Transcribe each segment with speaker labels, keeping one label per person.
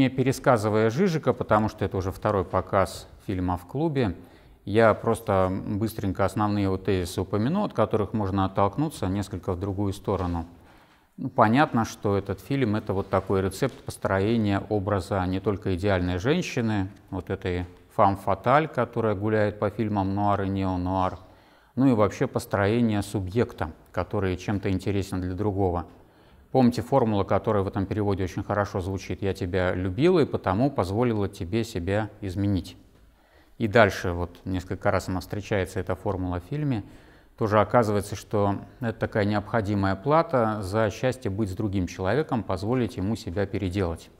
Speaker 1: не пересказывая Жижика, потому что это уже второй показ фильма в клубе, я просто быстренько основные его тезисы упомяну, от которых можно оттолкнуться несколько в другую сторону. Ну, понятно, что этот фильм — это вот такой рецепт построения образа не только идеальной женщины, вот этой фам-фаталь, которая гуляет по фильмам нуар и неонуар, ну и вообще построение субъекта, который чем-то интересен для другого — Помните формула, которая в этом переводе очень хорошо звучит. «Я тебя любила и потому позволила тебе себя изменить». И дальше, вот несколько раз она встречается, эта формула в фильме, тоже оказывается, что это такая необходимая плата за счастье быть с другим человеком, позволить ему себя переделать.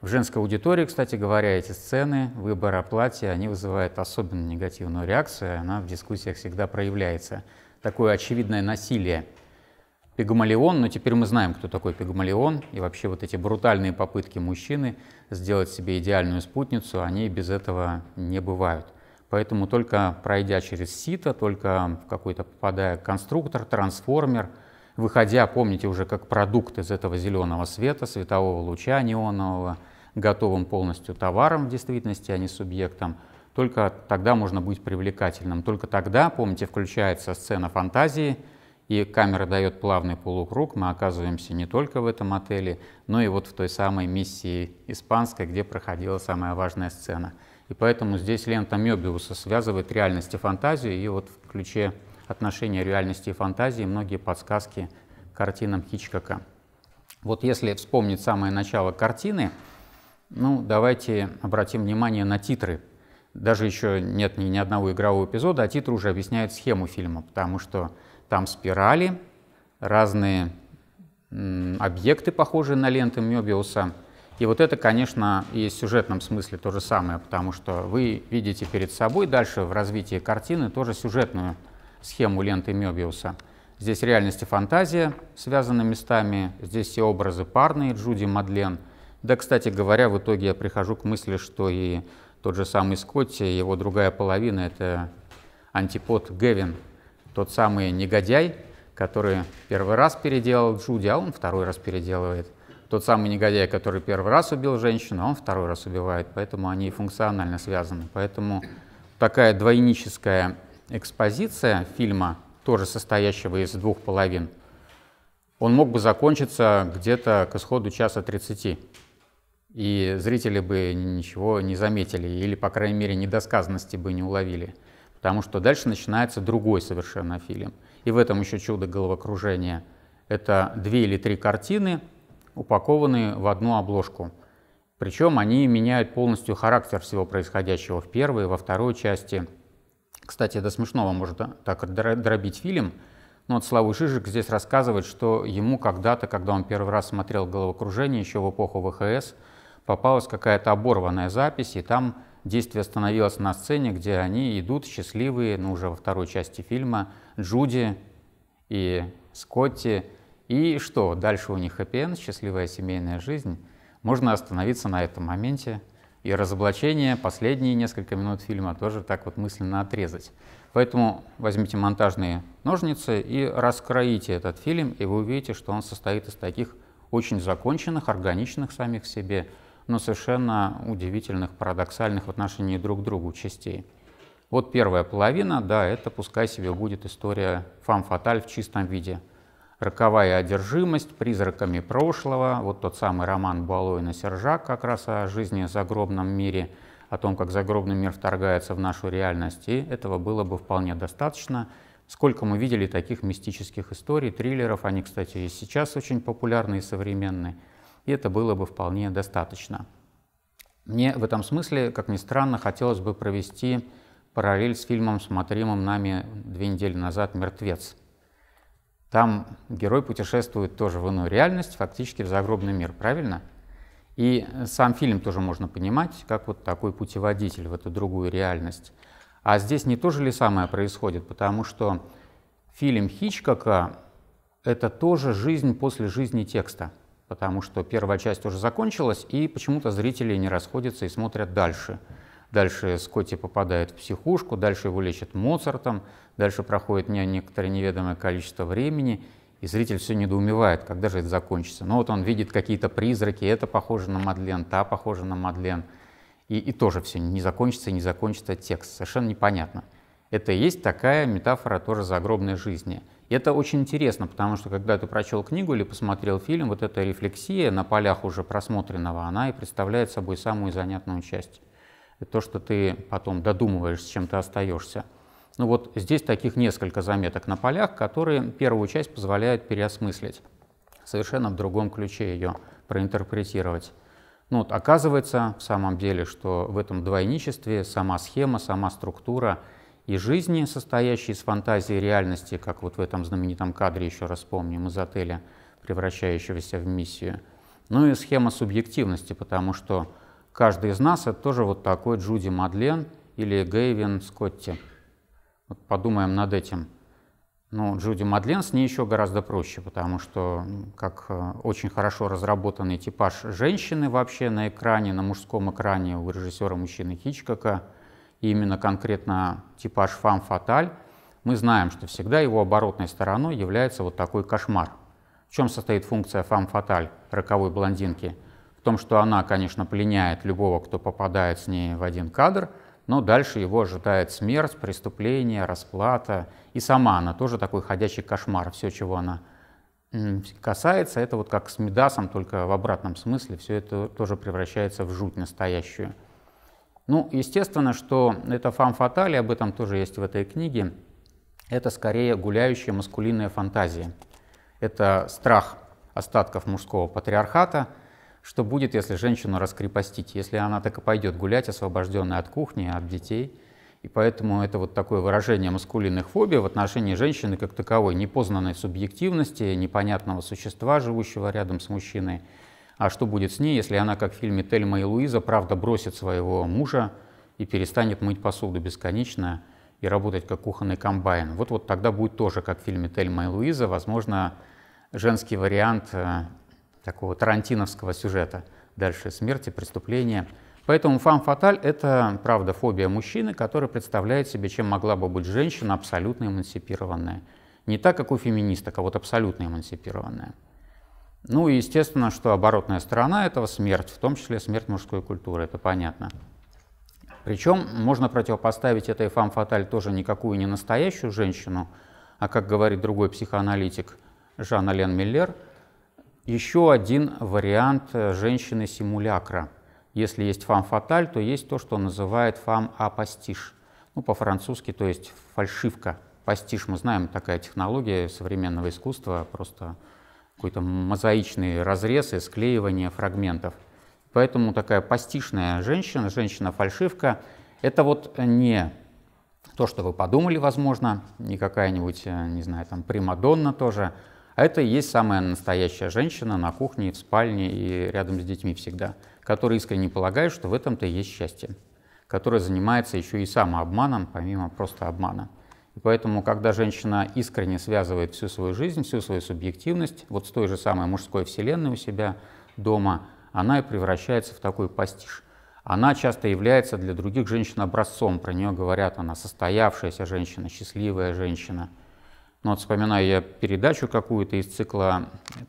Speaker 1: В женской аудитории, кстати говоря, эти сцены выбора платья, они вызывают особенно негативную реакцию, она в дискуссиях всегда проявляется. Такое очевидное насилие – Пигмалион, но теперь мы знаем, кто такой Пигмалион, и вообще вот эти брутальные попытки мужчины сделать себе идеальную спутницу, они без этого не бывают. Поэтому только пройдя через сито, только в какой-то попадая конструктор, трансформер, выходя, помните, уже как продукт из этого зеленого света, светового луча неонового, готовым полностью товаром в действительности, а не субъектом, только тогда можно быть привлекательным. Только тогда, помните, включается сцена фантазии – и камера дает плавный полукруг, мы оказываемся не только в этом отеле, но и вот в той самой миссии испанской, где проходила самая важная сцена. И поэтому здесь лента Мёбиуса связывает реальность и фантазию, и вот в ключе отношения реальности и фантазии многие подсказки картинам Хичкока. Вот если вспомнить самое начало картины, ну, давайте обратим внимание на титры. Даже еще нет ни, ни одного игрового эпизода, а титры уже объясняют схему фильма, потому что там спирали, разные объекты, похожие на ленты Мёбиуса. И вот это, конечно, и в сюжетном смысле то же самое, потому что вы видите перед собой дальше в развитии картины тоже сюжетную схему ленты Мёбиуса. Здесь реальность и фантазия связаны местами, здесь все образы парные, Джуди, Мадлен. Да, кстати говоря, в итоге я прихожу к мысли, что и тот же самый Скотти, его другая половина — это антипод Гевин — тот самый негодяй, который первый раз переделал Джуди, а он второй раз переделывает. Тот самый негодяй, который первый раз убил женщину, а он второй раз убивает. Поэтому они функционально связаны. Поэтому такая двойническая экспозиция фильма, тоже состоящего из двух половин, он мог бы закончиться где-то к исходу часа 30. И зрители бы ничего не заметили, или, по крайней мере, недосказанности бы не уловили потому что дальше начинается другой совершенно фильм. И в этом еще чудо головокружения. Это две или три картины, упакованные в одну обложку. Причем они меняют полностью характер всего происходящего в первой, и во второй части. Кстати, до смешного может так дробить фильм, но вот Славы Жижик здесь рассказывает, что ему когда-то, когда он первый раз смотрел «Головокружение», еще в эпоху ВХС, попалась какая-то оборванная запись, и там действие остановилось на сцене, где они идут счастливые, ну уже во второй части фильма, Джуди и Скотти. И что? Дальше у них хэппи счастливая семейная жизнь. Можно остановиться на этом моменте. И разоблачение, последние несколько минут фильма тоже так вот мысленно отрезать. Поэтому возьмите монтажные ножницы и раскроите этот фильм, и вы увидите, что он состоит из таких очень законченных, органичных самих себе но совершенно удивительных, парадоксальных в отношении друг к другу частей. Вот первая половина, да, это пускай себе будет история фам-фаталь в чистом виде. Роковая одержимость, призраками прошлого, вот тот самый роман Балуина Сержак как раз о жизни в загробном мире, о том, как загробный мир вторгается в нашу реальность, и этого было бы вполне достаточно. Сколько мы видели таких мистических историй, триллеров, они, кстати, и сейчас очень популярны и современные – и это было бы вполне достаточно. Мне в этом смысле, как ни странно, хотелось бы провести параллель с фильмом, смотримым нами две недели назад «Мертвец». Там герой путешествует тоже в иную реальность, фактически в загробный мир, правильно? И сам фильм тоже можно понимать, как вот такой путеводитель в эту другую реальность. А здесь не то же ли самое происходит, потому что фильм Хичкока — это тоже жизнь после жизни текста потому что первая часть уже закончилась, и почему-то зрители не расходятся и смотрят дальше. Дальше Скотти попадает в психушку, дальше его лечат Моцартом, дальше проходит некоторое неведомое количество времени, и зритель все недоумевает, когда же это закончится. Но вот он видит какие-то призраки, это похоже на Мадлен, та похоже на Мадлен, и, и тоже все не закончится, не закончится текст, совершенно непонятно. Это и есть такая метафора тоже загробной жизни – это очень интересно, потому что когда ты прочел книгу или посмотрел фильм, вот эта рефлексия на полях уже просмотренного, она и представляет собой самую занятную часть. Это то, что ты потом додумываешь, с чем ты остаешься. Ну вот здесь таких несколько заметок на полях, которые первую часть позволяют переосмыслить, совершенно в другом ключе ее проинтерпретировать. Ну вот оказывается в самом деле, что в этом двойничестве сама схема, сама структура — и жизни, состоящей из фантазии и реальности, как вот в этом знаменитом кадре, еще раз помним, из отеля, превращающегося в миссию. Ну и схема субъективности, потому что каждый из нас — это тоже вот такой Джуди Мадлен или Гейвин Скотти. Вот подумаем над этим. Ну, Джуди Мадлен с ней еще гораздо проще, потому что как э, очень хорошо разработанный типаж женщины вообще на экране, на мужском экране у режиссера мужчины Хичкока — и именно конкретно типаж фам фаталь, мы знаем, что всегда его оборотной стороной является вот такой кошмар. В чем состоит функция фам фаталь роковой блондинки? В том, что она, конечно, пленяет любого, кто попадает с ней в один кадр, но дальше его ожидает смерть, преступление, расплата. И сама она тоже такой ходячий кошмар. Все, чего она касается, это вот как с Медасом, только в обратном смысле, все это тоже превращается в жуть настоящую. Ну, естественно, что это фам фатали, об этом тоже есть в этой книге. Это скорее гуляющая маскулинная фантазия. Это страх остатков мужского патриархата, что будет, если женщину раскрепостить, если она так и пойдет гулять, освобожденная от кухни, от детей. И поэтому это вот такое выражение маскулинных фобий в отношении женщины как таковой, непознанной субъективности, непонятного существа, живущего рядом с мужчиной, а что будет с ней, если она, как в фильме «Тельма и Луиза», правда бросит своего мужа и перестанет мыть посуду бесконечно и работать как кухонный комбайн? Вот, вот тогда будет тоже, как в фильме «Тельма и Луиза», возможно, женский вариант э, такого тарантиновского сюжета. Дальше смерти, преступления. Поэтому фан-фаталь — это, правда, фобия мужчины, который представляет себе, чем могла бы быть женщина абсолютно эмансипированная. Не так, как у феминисток, а вот абсолютно эмансипированная. Ну и естественно, что оборотная сторона этого смерть, в том числе смерть мужской культуры, это понятно. Причем можно противопоставить этой фам-фаталь тоже никакую не настоящую женщину, а, как говорит другой психоаналитик Жанна Лен Миллер, еще один вариант э, женщины-симулякра. Если есть фам-фаталь, то есть то, что называет фам апостиш, Ну, по-французски, то есть фальшивка. Пастиш, мы знаем, такая технология современного искусства, просто какой-то мозаичный разрез и склеивание фрагментов. Поэтому такая пастишная женщина, женщина-фальшивка, это вот не то, что вы подумали, возможно, не какая-нибудь, э, не знаю, там, Примадонна тоже, а это и есть самая настоящая женщина на кухне, в спальне и рядом с детьми всегда, которая искренне полагает, что в этом-то и есть счастье, которая занимается еще и самообманом, помимо просто обмана. И поэтому, когда женщина искренне связывает всю свою жизнь, всю свою субъективность вот с той же самой мужской вселенной у себя дома, она и превращается в такой пастиш. Она часто является для других женщин образцом. Про нее говорят, она состоявшаяся женщина, счастливая женщина. Но ну, вот вспоминаю я передачу какую-то из цикла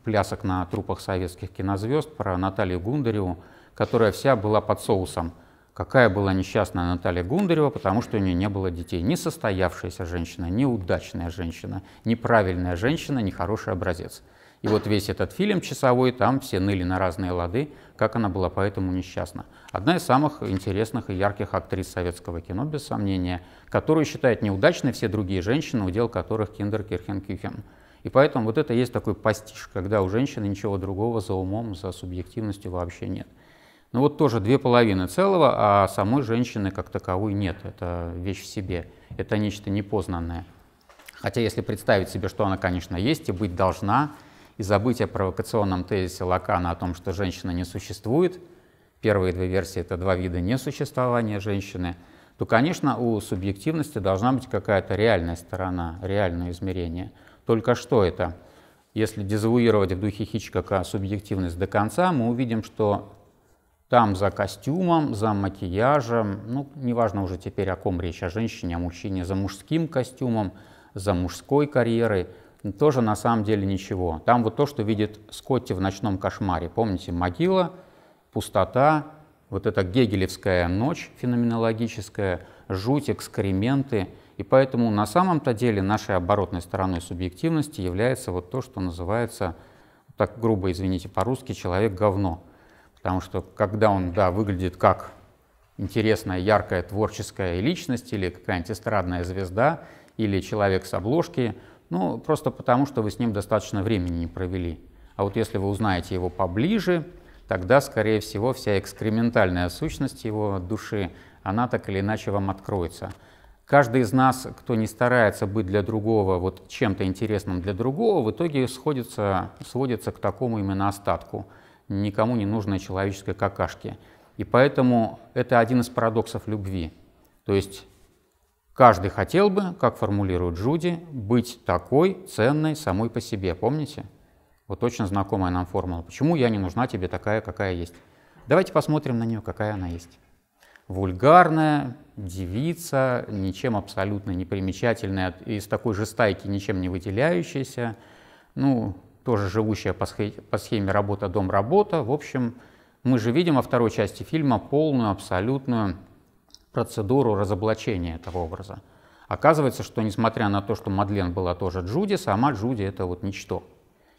Speaker 1: «Плясок на трупах советских кинозвезд» про Наталью Гундареву, которая вся была под соусом – какая была несчастная Наталья Гундарева, потому что у нее не было детей. Ни состоявшаяся женщина, ни удачная женщина, ни правильная женщина, ни хороший образец. И вот весь этот фильм часовой, там все ныли на разные лады, как она была поэтому несчастна. Одна из самых интересных и ярких актрис советского кино, без сомнения, которую считают неудачной все другие женщины, удел которых Киндер Кирхен-Кюхен. И поэтому вот это есть такой постиж, когда у женщины ничего другого за умом, за субъективностью вообще нет. Ну вот тоже две половины целого, а самой женщины как таковой нет. Это вещь в себе, это нечто непознанное. Хотя если представить себе, что она, конечно, есть и быть должна, и забыть о провокационном тезисе Лакана о том, что женщина не существует, первые две версии — это два вида несуществования женщины, то, конечно, у субъективности должна быть какая-то реальная сторона, реальное измерение. Только что это? Если дезавуировать в духе Хичкока субъективность до конца, мы увидим, что там за костюмом, за макияжем, ну, неважно уже теперь о ком речь, о женщине, о мужчине, за мужским костюмом, за мужской карьерой, тоже на самом деле ничего. Там вот то, что видит Скотти в «Ночном кошмаре». Помните, могила, пустота, вот эта гегелевская ночь феноменологическая, жуть, экскременты. И поэтому на самом-то деле нашей оборотной стороной субъективности является вот то, что называется, так грубо, извините, по-русски, человек-говно. Потому что когда он, да, выглядит как интересная, яркая, творческая личность или какая-нибудь эстрадная звезда, или человек с обложки, ну, просто потому, что вы с ним достаточно времени не провели. А вот если вы узнаете его поближе, тогда, скорее всего, вся экскрементальная сущность его души, она так или иначе вам откроется. Каждый из нас, кто не старается быть для другого вот чем-то интересным для другого, в итоге сходится, сводится к такому именно остатку – никому не нужной человеческой какашки. И поэтому это один из парадоксов любви. То есть каждый хотел бы, как формулирует Джуди, быть такой ценной самой по себе. Помните? Вот очень знакомая нам формула. Почему я не нужна тебе такая, какая есть? Давайте посмотрим на нее, какая она есть. Вульгарная девица, ничем абсолютно не примечательная, из такой же стайки ничем не выделяющаяся, ну, тоже живущая по схеме работа-дом-работа. В общем, мы же видим во второй части фильма полную, абсолютную процедуру разоблачения этого образа. Оказывается, что несмотря на то, что Мадлен была тоже Джуди, сама Джуди — это вот ничто.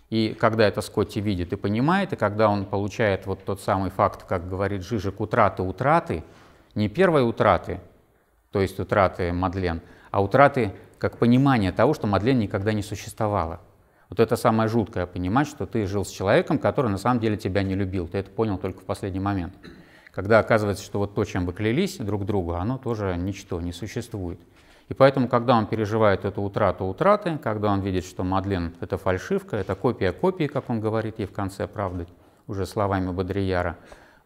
Speaker 1: И когда это Скотти видит и понимает, и когда он получает вот тот самый факт, как говорит Жижик, утраты утраты, не первой утраты, то есть утраты Мадлен, а утраты как понимание того, что Мадлен никогда не существовала — вот это самое жуткое, понимать, что ты жил с человеком, который на самом деле тебя не любил. Ты это понял только в последний момент. Когда оказывается, что вот то, чем вы клялись друг другу, оно тоже ничто, не существует. И поэтому, когда он переживает эту утрату утраты, когда он видит, что Мадлен — это фальшивка, это копия копии, как он говорит ей в конце правды, уже словами Бодрияра,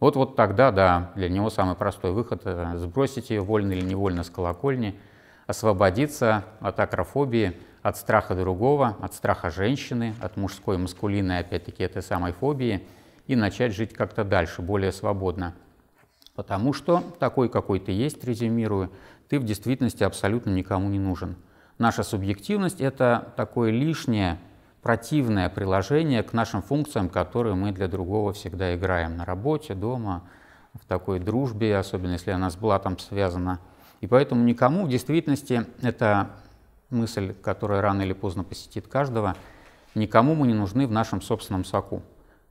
Speaker 1: вот, вот тогда, да, для него самый простой выход э, — сбросить ее вольно или невольно с колокольни, освободиться от акрофобии — от страха другого, от страха женщины, от мужской, маскулинной, опять-таки, этой самой фобии, и начать жить как-то дальше, более свободно. Потому что такой, какой ты есть, резюмирую, ты в действительности абсолютно никому не нужен. Наша субъективность – это такое лишнее, противное приложение к нашим функциям, которые мы для другого всегда играем на работе, дома, в такой дружбе, особенно если она с блатом связана. И поэтому никому в действительности это мысль, которая рано или поздно посетит каждого, никому мы не нужны в нашем собственном соку.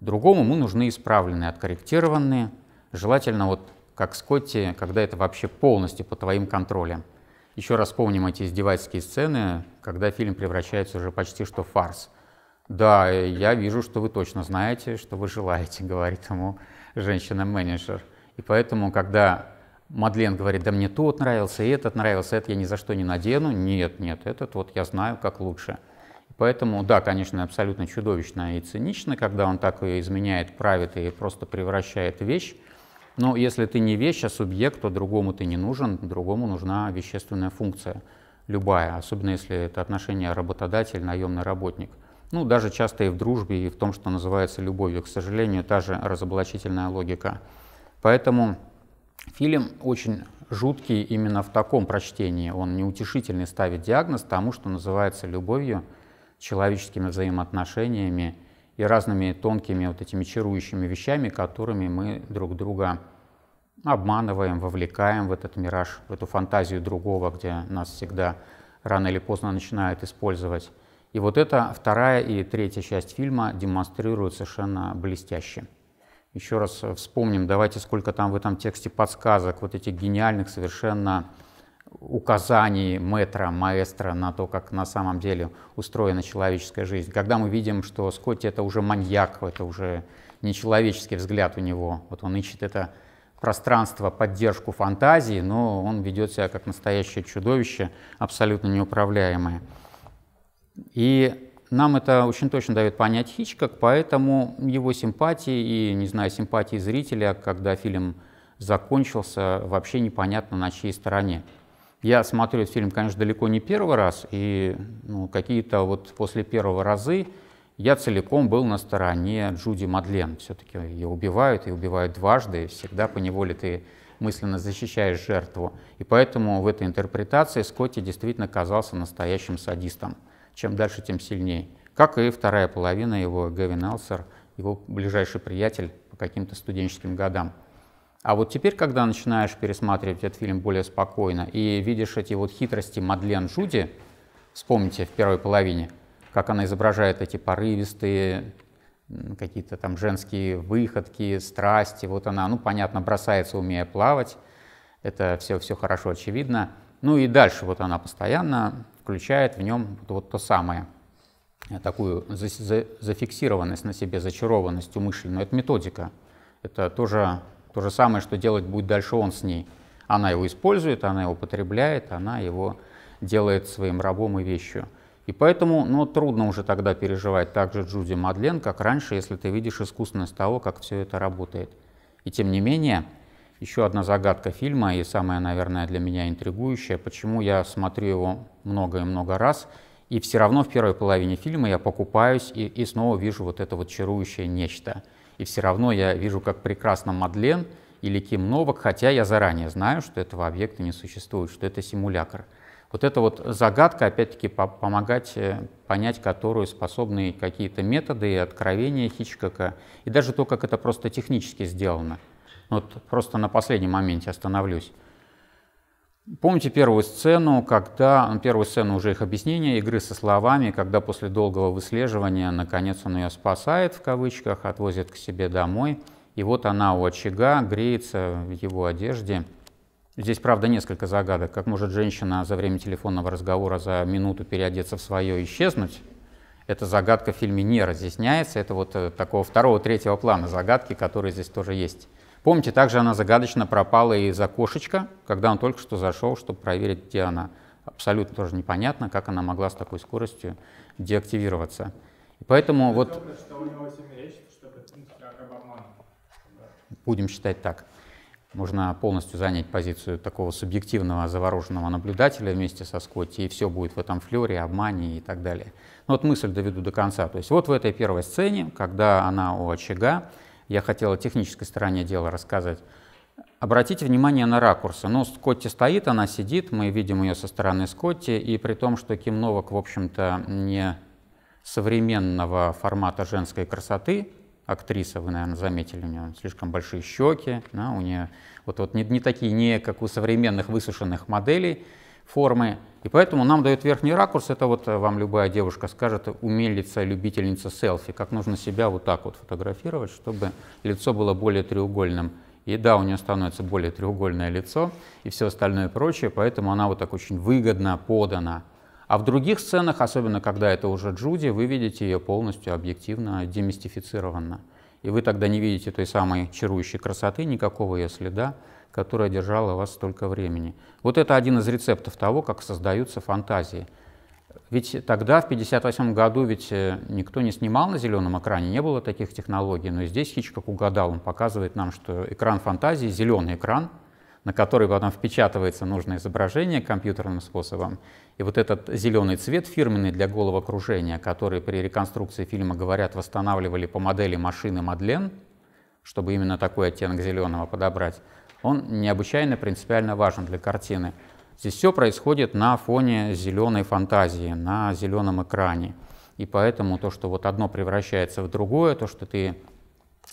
Speaker 1: Другому мы нужны исправленные, откорректированные, желательно вот как Скотти, когда это вообще полностью по твоим контролям. Еще раз помним эти издевательские сцены, когда фильм превращается уже почти что в фарс. «Да, я вижу, что вы точно знаете, что вы желаете», — говорит ему женщина-менеджер. И поэтому, когда Мадлен говорит, да мне тот нравился, и этот нравился, это я ни за что не надену. Нет, нет, этот вот я знаю как лучше. Поэтому, да, конечно, абсолютно чудовищно и цинично, когда он так и изменяет, правит и просто превращает вещь. Но если ты не вещь, а субъект, то другому ты не нужен, другому нужна вещественная функция, любая, особенно если это отношение работодатель-наемный работник. Ну, даже часто и в дружбе, и в том, что называется любовью, к сожалению, та же разоблачительная логика. Поэтому Фильм очень жуткий именно в таком прочтении. Он неутешительный ставит диагноз тому, что называется любовью, человеческими взаимоотношениями и разными тонкими вот этими чарующими вещами, которыми мы друг друга обманываем, вовлекаем в этот мираж, в эту фантазию другого, где нас всегда рано или поздно начинают использовать. И вот эта вторая и третья часть фильма демонстрируют совершенно блестяще. Еще раз э, вспомним, давайте сколько там в этом тексте подсказок, вот этих гениальных совершенно указаний метра, маэстро на то, как на самом деле устроена человеческая жизнь. Когда мы видим, что Скотти это уже маньяк, это уже нечеловеческий взгляд у него, вот он ищет это пространство, поддержку фантазии, но он ведет себя как настоящее чудовище, абсолютно неуправляемое. И нам это очень точно дает понять Хичкок, поэтому его симпатии и, не знаю, симпатии зрителя, когда фильм закончился, вообще непонятно на чьей стороне. Я смотрю этот фильм, конечно, далеко не первый раз, и ну, какие-то вот после первого разы я целиком был на стороне Джуди Мадлен. Все-таки ее убивают, и убивают дважды, и всегда неволе ты мысленно защищаешь жертву. И поэтому в этой интерпретации Скотти действительно казался настоящим садистом чем дальше, тем сильнее. Как и вторая половина его, Гевин Алсер, его ближайший приятель по каким-то студенческим годам. А вот теперь, когда начинаешь пересматривать этот фильм более спокойно и видишь эти вот хитрости Мадлен Джуди, вспомните в первой половине, как она изображает эти порывистые, какие-то там женские выходки, страсти. Вот она, ну, понятно, бросается, умея плавать. Это все, все хорошо очевидно. Ну и дальше вот она постоянно включает в нем вот то самое, э, такую за, за, зафиксированность на себе, зачарованность умышленную. Это методика. Это тоже то же самое, что делать будет дальше он с ней. Она его использует, она его потребляет, она его делает своим рабом и вещью. И поэтому ну, трудно уже тогда переживать так же Джуди Мадлен, как раньше, если ты видишь искусственность того, как все это работает. И тем не менее, еще одна загадка фильма и самая, наверное, для меня интригующая, почему я смотрю его много и много раз, и все равно в первой половине фильма я покупаюсь и, и снова вижу вот это вот чарующее нечто. И все равно я вижу, как прекрасно Мадлен или Ким Новак, хотя я заранее знаю, что этого объекта не существует, что это симулятор. Вот эта вот загадка, опять-таки, по помогать э, понять которую способны какие-то методы и откровения Хичкока, и даже то, как это просто технически сделано – вот просто на последнем моменте остановлюсь. Помните первую сцену, когда ну, первую сцену уже их объяснения, игры со словами, когда после долгого выслеживания наконец он ее спасает в кавычках, отвозит к себе домой. И вот она у очага греется в его одежде. Здесь, правда, несколько загадок. Как может женщина за время телефонного разговора за минуту переодеться в свое и исчезнуть? Эта загадка в фильме не разъясняется. Это вот э, такого второго, третьего плана загадки, которые здесь тоже есть. Помните, также она загадочно пропала из окошечка, когда он только что зашел, чтобы проверить, где она. Абсолютно тоже непонятно, как она могла с такой скоростью деактивироваться. И поэтому Это вот... Будем считать так. Можно полностью занять позицию такого субъективного завороженного наблюдателя вместе со Скотти, и все будет в этом флюре, обмане и так далее. Но ну вот мысль доведу до конца. То есть вот в этой первой сцене, когда она у очага, я хотел о технической стороне дела рассказать. Обратите внимание на ракурсы. Ну, Скотти стоит, она сидит, мы видим ее со стороны Скотти, и при том, что Ким Новак, в общем-то, не современного формата женской красоты, актриса, вы, наверное, заметили, у нее слишком большие щеки, да, у нее вот, вот не, не такие, не как у современных высушенных моделей, формы. И поэтому нам дает верхний ракурс, это вот э, вам любая девушка скажет, умелица, любительница селфи, как нужно себя вот так вот фотографировать, чтобы лицо было более треугольным. И да, у нее становится более треугольное лицо и все остальное прочее, поэтому она вот так очень выгодно подана. А в других сценах, особенно когда это уже Джуди, вы видите ее полностью объективно демистифицированно. И вы тогда не видите той самой чарующей красоты, никакого ее следа, которая держала вас столько времени. Вот это один из рецептов того, как создаются фантазии. Ведь тогда, в 1958 году, ведь э, никто не снимал на зеленом экране, не было таких технологий. Но здесь Хичкок угадал, он показывает нам, что экран фантазии, зеленый экран, на который потом впечатывается нужное изображение компьютерным способом. И вот этот зеленый цвет, фирменный для головокружения, который при реконструкции фильма, говорят, восстанавливали по модели машины Мадлен, чтобы именно такой оттенок зеленого подобрать, он необычайно принципиально важен для картины. Здесь все происходит на фоне зеленой фантазии, на зеленом экране. И поэтому то, что вот одно превращается в другое, то, что ты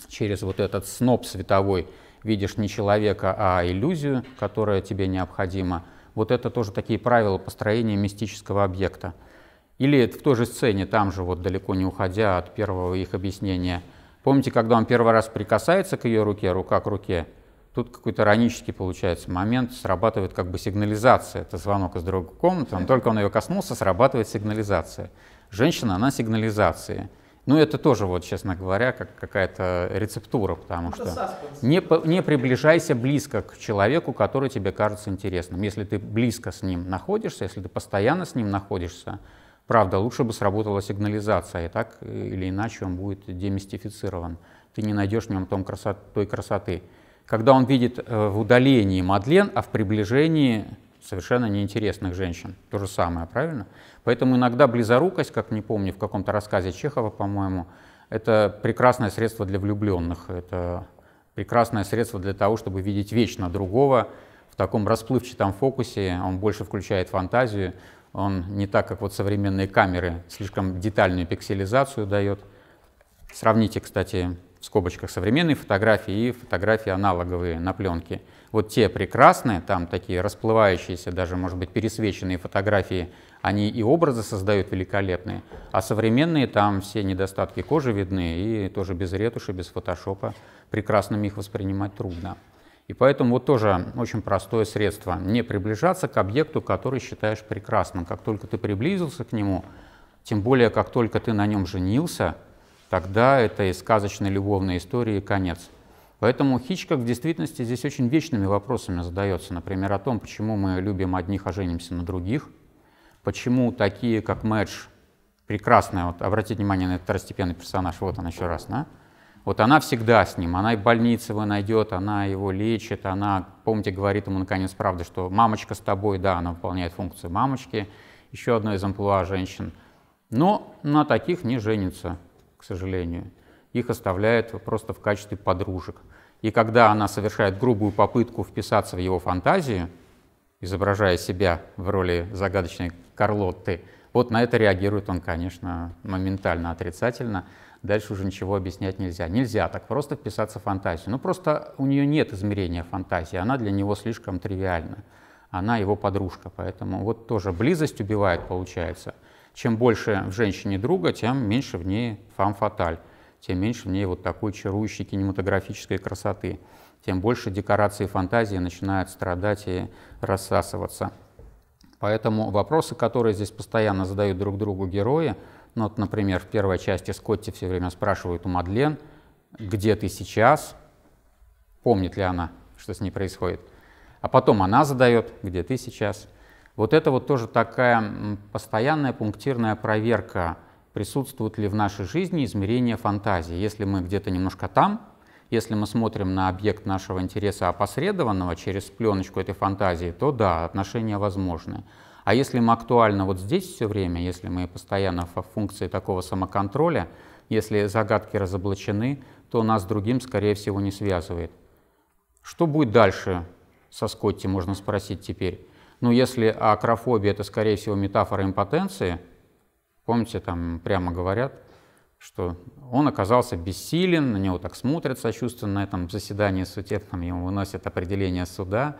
Speaker 1: через вот этот сноп световой видишь не человека, а иллюзию, которая тебе необходима, вот это тоже такие правила построения мистического объекта. Или в той же сцене, там же вот далеко не уходя от первого их объяснения, помните, когда он первый раз прикасается к ее руке, рука к руке, Тут какой-то иронический получается момент, срабатывает как бы сигнализация. Это звонок из другой комнаты, он только он ее коснулся, срабатывает сигнализация. Женщина, она сигнализации. Ну, это тоже, вот, честно говоря, как какая-то рецептура, потому это что не, не приближайся близко к человеку, который тебе кажется интересным. Если ты близко с ним находишься, если ты постоянно с ним находишься, правда, лучше бы сработала сигнализация, и так э, или иначе он будет демистифицирован. Ты не найдешь в нем том красот, той красоты когда он видит э, в удалении Мадлен, а в приближении совершенно неинтересных женщин. То же самое, правильно? Поэтому иногда близорукость, как не помню, в каком-то рассказе Чехова, по-моему, это прекрасное средство для влюбленных, это прекрасное средство для того, чтобы видеть вечно другого в таком расплывчатом фокусе, он больше включает фантазию, он не так, как вот современные камеры, слишком детальную пикселизацию дает. Сравните, кстати, в скобочках современные фотографии и фотографии аналоговые на пленке. Вот те прекрасные, там такие расплывающиеся, даже, может быть, пересвеченные фотографии, они и образы создают великолепные, а современные там все недостатки кожи видны, и тоже без ретуши, без фотошопа прекрасным их воспринимать трудно. И поэтому вот тоже очень простое средство. Не приближаться к объекту, который считаешь прекрасным. Как только ты приблизился к нему, тем более как только ты на нем женился – тогда этой сказочной любовной истории конец. Поэтому Хичкок в действительности здесь очень вечными вопросами задается. Например, о том, почему мы любим одних, а женимся на других. Почему такие, как Мэдж, прекрасная, вот обратите внимание на этот второстепенный персонаж, вот он еще раз, да? Вот она всегда с ним, она и больницы его найдет, она его лечит, она, помните, говорит ему наконец правду, что мамочка с тобой, да, она выполняет функцию мамочки, еще одна из амплуа женщин. Но на таких не женится к сожалению. Их оставляет просто в качестве подружек. И когда она совершает грубую попытку вписаться в его фантазию, изображая себя в роли загадочной Карлотты, вот на это реагирует он, конечно, моментально отрицательно. Дальше уже ничего объяснять нельзя. Нельзя так просто вписаться в фантазию. Ну просто у нее нет измерения фантазии, она для него слишком тривиальна. Она его подружка, поэтому вот тоже близость убивает, получается. Чем больше в женщине друга, тем меньше в ней фам-фаталь, тем меньше в ней вот такой чарующей кинематографической красоты, тем больше декорации фантазии начинают страдать и рассасываться. Поэтому вопросы, которые здесь постоянно задают друг другу герои, ну, вот, например, в первой части Скотти все время спрашивают у Мадлен, где ты сейчас, помнит ли она, что с ней происходит. А потом она задает, где ты сейчас, вот это вот тоже такая постоянная пунктирная проверка, присутствует ли в нашей жизни измерение фантазии. Если мы где-то немножко там, если мы смотрим на объект нашего интереса опосредованного через пленочку этой фантазии, то да, отношения возможны. А если мы актуально вот здесь все время, если мы постоянно в функции такого самоконтроля, если загадки разоблачены, то нас с другим, скорее всего, не связывает. Что будет дальше со Скотти, можно спросить теперь. Ну, если акрофобия – это, скорее всего, метафора импотенции, помните, там прямо говорят, что он оказался бессилен, на него так смотрят сочувственно на этом заседании суде, там ему выносят определение суда,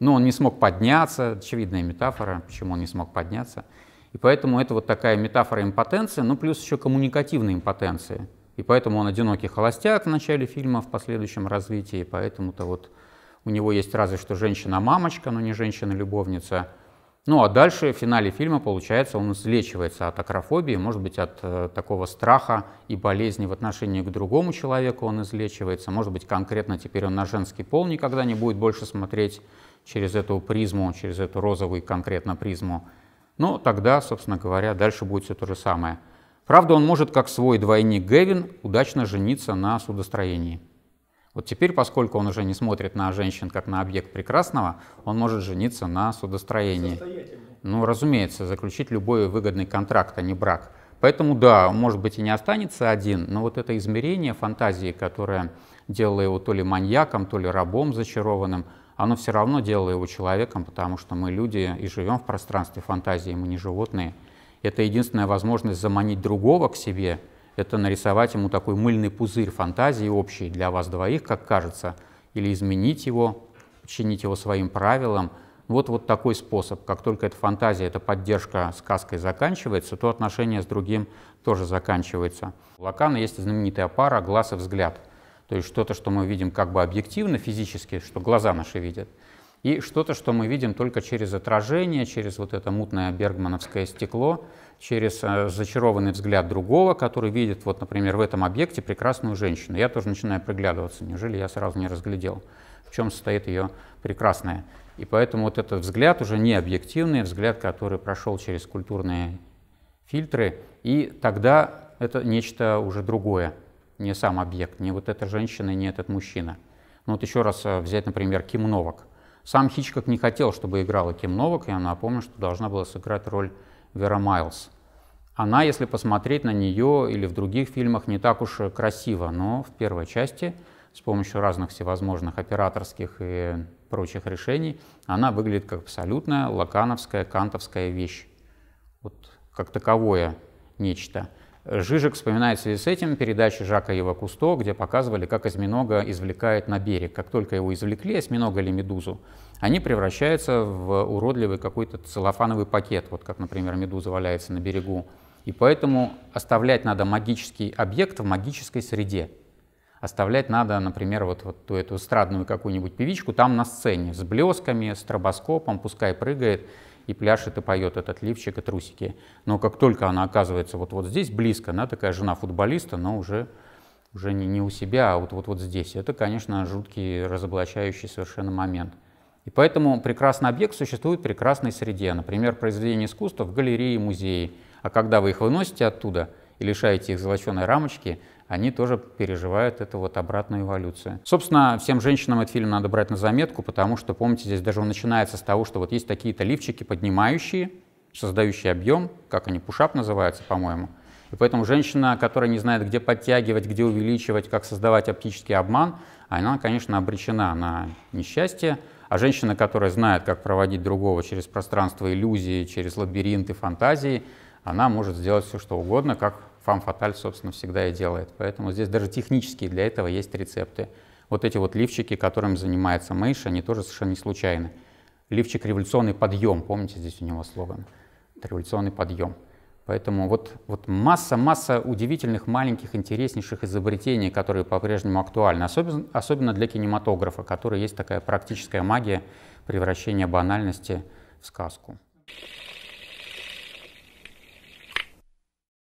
Speaker 1: но он не смог подняться, очевидная метафора, почему он не смог подняться. И поэтому это вот такая метафора импотенции, ну плюс еще коммуникативная импотенция. И поэтому он одинокий холостяк в начале фильма, в последующем развитии, поэтому-то вот у него есть разве что женщина-мамочка, но не женщина-любовница. Ну а дальше в финале фильма, получается, он излечивается от акрофобии, может быть, от э, такого страха и болезни в отношении к другому человеку он излечивается. Может быть, конкретно теперь он на женский пол никогда не будет больше смотреть через эту призму, через эту розовую конкретно призму. Ну, тогда, собственно говоря, дальше будет все то же самое. Правда, он может, как свой двойник Гевин, удачно жениться на судостроении. Вот теперь, поскольку он уже не смотрит на женщин как на объект прекрасного, он может жениться на судостроении. Ну, разумеется, заключить любой выгодный контракт, а не брак. Поэтому да, он, может быть, и не останется один, но вот это измерение фантазии, которое делало его то ли маньяком, то ли рабом зачарованным, оно все равно делало его человеком, потому что мы люди и живем в пространстве фантазии, мы не животные. Это единственная возможность заманить другого к себе – это нарисовать ему такой мыльный пузырь фантазии общей для вас двоих, как кажется, или изменить его, подчинить его своим правилам. Вот, вот такой способ. Как только эта фантазия, эта поддержка сказкой заканчивается, то отношение с другим тоже заканчивается. У Лакана есть знаменитая пара «глаз и взгляд». То есть что-то, что мы видим как бы объективно, физически, что глаза наши видят, и что-то, что мы видим только через отражение, через вот это мутное бергмановское стекло – через э, зачарованный взгляд другого, который видит, вот, например, в этом объекте прекрасную женщину. Я тоже начинаю приглядываться, неужели я сразу не разглядел, в чем состоит ее прекрасная. И поэтому вот этот взгляд уже не объективный, взгляд, который прошел через культурные фильтры, и тогда это нечто уже другое, не сам объект, не вот эта женщина, не этот мужчина. Ну вот еще раз э, взять, например, Ким Новак. Сам Хичкок не хотел, чтобы играла Ким Новак, я напомню, что должна была сыграть роль Вера Майлз. Она, если посмотреть на нее или в других фильмах, не так уж красиво, но в первой части с помощью разных всевозможных операторских и прочих решений она выглядит как абсолютная лакановская, кантовская вещь. Вот как таковое нечто. Жижик вспоминает в связи с этим передачи Жака Ева Кусто, где показывали, как осьминога извлекает на берег. Как только его извлекли, осьминога или медузу, они превращаются в уродливый какой-то целлофановый пакет, вот как, например, медуза валяется на берегу и поэтому оставлять надо магический объект в магической среде. Оставлять надо, например, вот, вот ту эту эстрадную какую-нибудь певичку там на сцене с блесками, с тробоскопом, пускай прыгает и пляшет и поет этот лифчик и трусики. Но как только она оказывается вот, вот здесь близко, она такая жена футболиста, но уже, уже не, не у себя, а вот, вот, вот здесь. Это, конечно, жуткий, разоблачающий совершенно момент. И поэтому прекрасный объект существует в прекрасной среде. Например, произведение искусства в галерее, музее – а когда вы их выносите оттуда и лишаете их золоченой рамочки, они тоже переживают эту вот обратную эволюцию. Собственно, всем женщинам этот фильм надо брать на заметку, потому что, помните, здесь даже он начинается с того, что вот есть такие-то лифчики поднимающие, создающие объем, как они, пушап называются, по-моему. И поэтому женщина, которая не знает, где подтягивать, где увеличивать, как создавать оптический обман, она, конечно, обречена на несчастье. А женщина, которая знает, как проводить другого через пространство иллюзии, через лабиринты фантазии, она может сделать все, что угодно, как фам фаталь, собственно, всегда и делает. Поэтому здесь даже технически для этого есть рецепты. Вот эти вот лифчики, которым занимается Мэйш, они тоже совершенно не случайны. Лифчик «Революционный подъем», помните, здесь у него слоган «Революционный подъем». Поэтому вот, вот масса, масса удивительных, маленьких, интереснейших изобретений, которые по-прежнему актуальны, особенно, особенно для кинематографа, который есть такая практическая магия превращения банальности в сказку. Thank you.